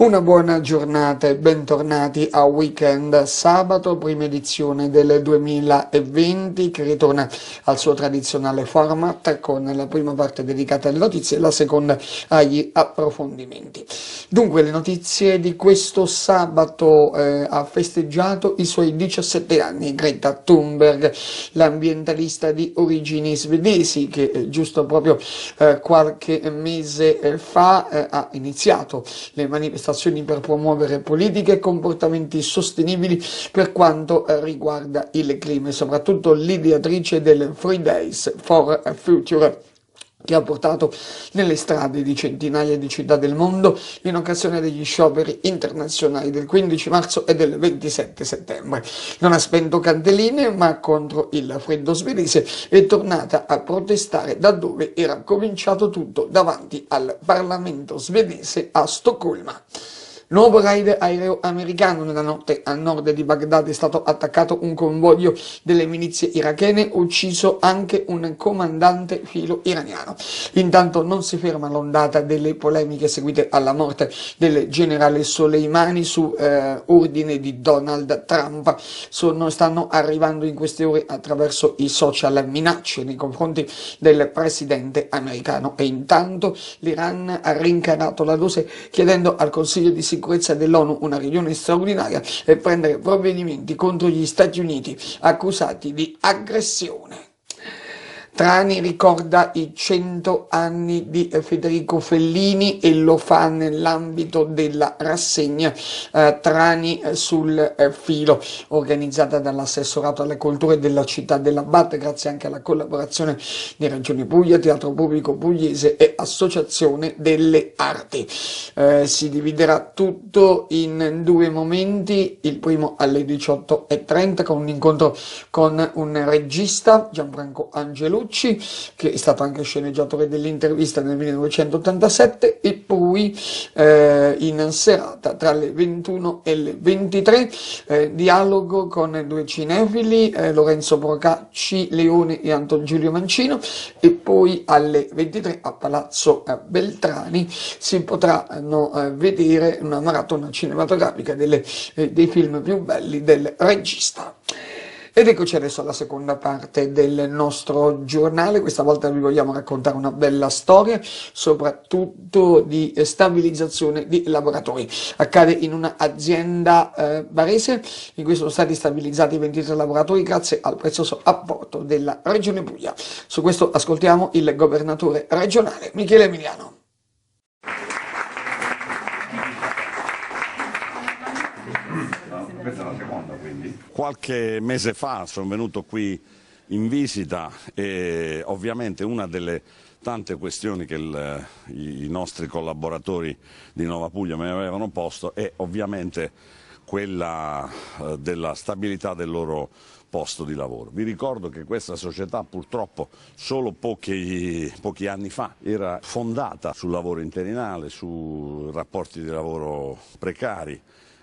Una buona giornata e bentornati a Weekend Sabato, prima edizione del 2020 che ritorna al suo tradizionale format con la prima parte dedicata alle notizie e la seconda agli approfondimenti. Dunque le notizie di questo sabato eh, ha festeggiato i suoi 17 anni Greta Thunberg, l'ambientalista di origini svedesi che eh, giusto proprio eh, qualche mese eh, fa eh, ha iniziato le manifestazioni manifestazioni per promuovere politiche e comportamenti sostenibili per quanto eh, riguarda il clima e soprattutto l'ideatrice del Free Days for Future che ha portato nelle strade di centinaia di città del mondo in occasione degli scioperi internazionali del 15 marzo e del 27 settembre. Non ha spento candeline, ma contro il freddo svedese è tornata a protestare da dove era cominciato tutto, davanti al Parlamento svedese a Stoccolma. Nuovo raid aereo americano. Nella notte a nord di Baghdad è stato attaccato un convoglio delle milizie irachene, ucciso anche un comandante filo iraniano. Intanto non si ferma l'ondata delle polemiche seguite alla morte del generale Soleimani su eh, ordine di Donald Trump. Sono, stanno arrivando in queste ore attraverso i social minacce nei confronti del presidente americano e intanto l'Iran ha rincarato la dose chiedendo al Consiglio di sicurezza sicurezza dell'ONU una riunione straordinaria per prendere provvedimenti contro gli Stati Uniti accusati di aggressione. Trani ricorda i cento anni di Federico Fellini e lo fa nell'ambito della rassegna eh, Trani sul eh, filo, organizzata dall'assessorato alle culture della città dell'Abbate, grazie anche alla collaborazione di Regione Puglia, Teatro Pubblico Pugliese e Associazione delle Arti. Eh, si dividerà tutto in due momenti, il primo alle 18.30 con un incontro con un regista, Gianfranco Angelucci, Petrucci, che è stato anche sceneggiatore dell'intervista nel 1987, e poi eh, in serata tra le 21 e le 23, eh, dialogo con due cinefili, eh, Lorenzo Procacci, Leone e Anton Giulio Mancino, e poi alle 23 a Palazzo eh, Beltrani si potranno eh, vedere una maratona cinematografica delle, eh, dei film più belli del regista. Ed eccoci adesso alla seconda parte del nostro giornale, questa volta vi vogliamo raccontare una bella storia, soprattutto di stabilizzazione di lavoratori. Accade in un'azienda eh, barese in cui sono stati stabilizzati 23 lavoratori grazie al prezioso apporto della Regione Puglia. Su questo ascoltiamo il governatore regionale Michele Emiliano. Questa è la seconda quindi? Qualche mese fa sono venuto qui in visita e ovviamente una delle tante questioni che il, i nostri collaboratori di Nova Puglia mi avevano posto è ovviamente quella eh, della stabilità del loro posto di lavoro. Vi ricordo che questa società purtroppo solo pochi, pochi, anni fa era fondata sul lavoro interinale, su rapporti di lavoro precari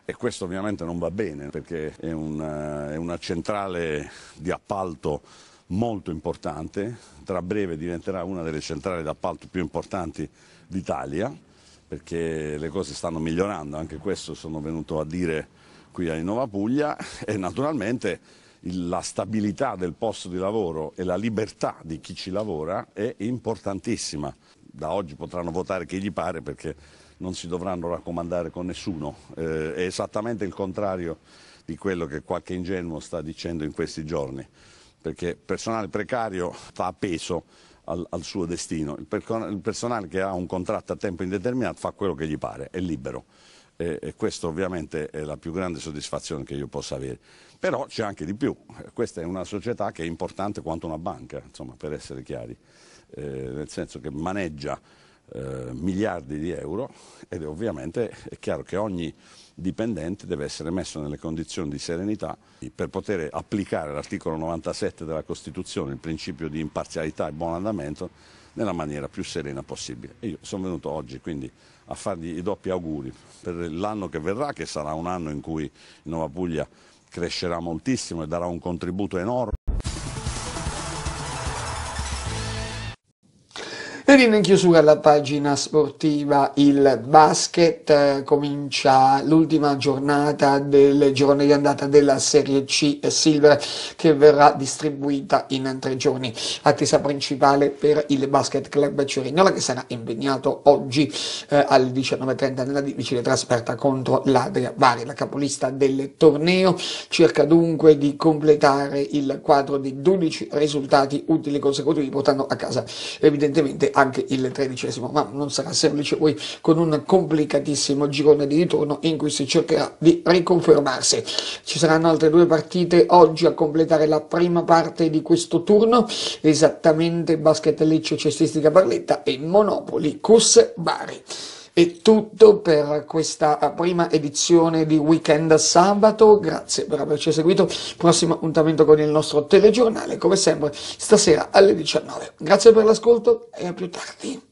e questo ovviamente non va bene perché è una, eh, è una centrale di appalto molto importante, tra breve diventerà una delle centrali d'appalto più importanti d'Italia perché le cose stanno migliorando, anche questo sono venuto a dire qui a Innova Puglia e naturalmente la stabilità del posto di lavoro e la libertà di chi ci lavora è importantissima. Da oggi potranno votare chi gli pare perché non si dovranno raccomandare con nessuno. Eh, è esattamente il contrario di quello che qualche ingenuo sta dicendo in questi giorni, perché personale precario fa peso al, al suo destino. Il, per, il, personale che ha un contratto a tempo indeterminato fa quello che gli pare, è libero. E, e questa ovviamente è la più grande soddisfazione che io possa avere. Però c'è anche di più, questa è una società che è importante quanto una banca, insomma, per essere chiari, eh, nel senso che maneggia eh, miliardi di euro ed ovviamente è chiaro che ogni dipendente deve essere messo nelle condizioni di serenità per poter applicare l'articolo 97 della Costituzione, il principio di imparzialità e buon andamento, nella maniera più serena possibile. E io sono venuto oggi quindi a fargli i doppi auguri per l'anno che verrà, che sarà un anno in cui Nuova Puglia crescerà moltissimo e darà un contributo enorme. Venendo in chiusura la pagina sportiva, il basket eh, comincia l'ultima giornata del giorno di andata della Serie C eh, Silver che verrà distribuita in tre giorni. Attesa principale per il Basket Club Cerignola che sarà impegnato oggi eh, alle 19.30 nella difficile trasferta contro l'Adria Bari, la capolista del torneo. Cerca dunque di completare il quadro di 12 risultati utili consecutivi portando a casa evidentemente a anche il tredicesimo, ma non sarà semplice poi con un complicatissimo girone di ritorno in cui si cercherà di riconfermarsi. Ci saranno altre due partite oggi a completare la prima parte di questo turno, esattamente Basket Lecce Cestistica Barletta e Monopoli Cus Bari. È tutto per questa prima edizione di Weekend Sabato, grazie per averci seguito, prossimo appuntamento con il nostro telegiornale, come sempre, stasera alle 19. Grazie per l'ascolto e a più tardi.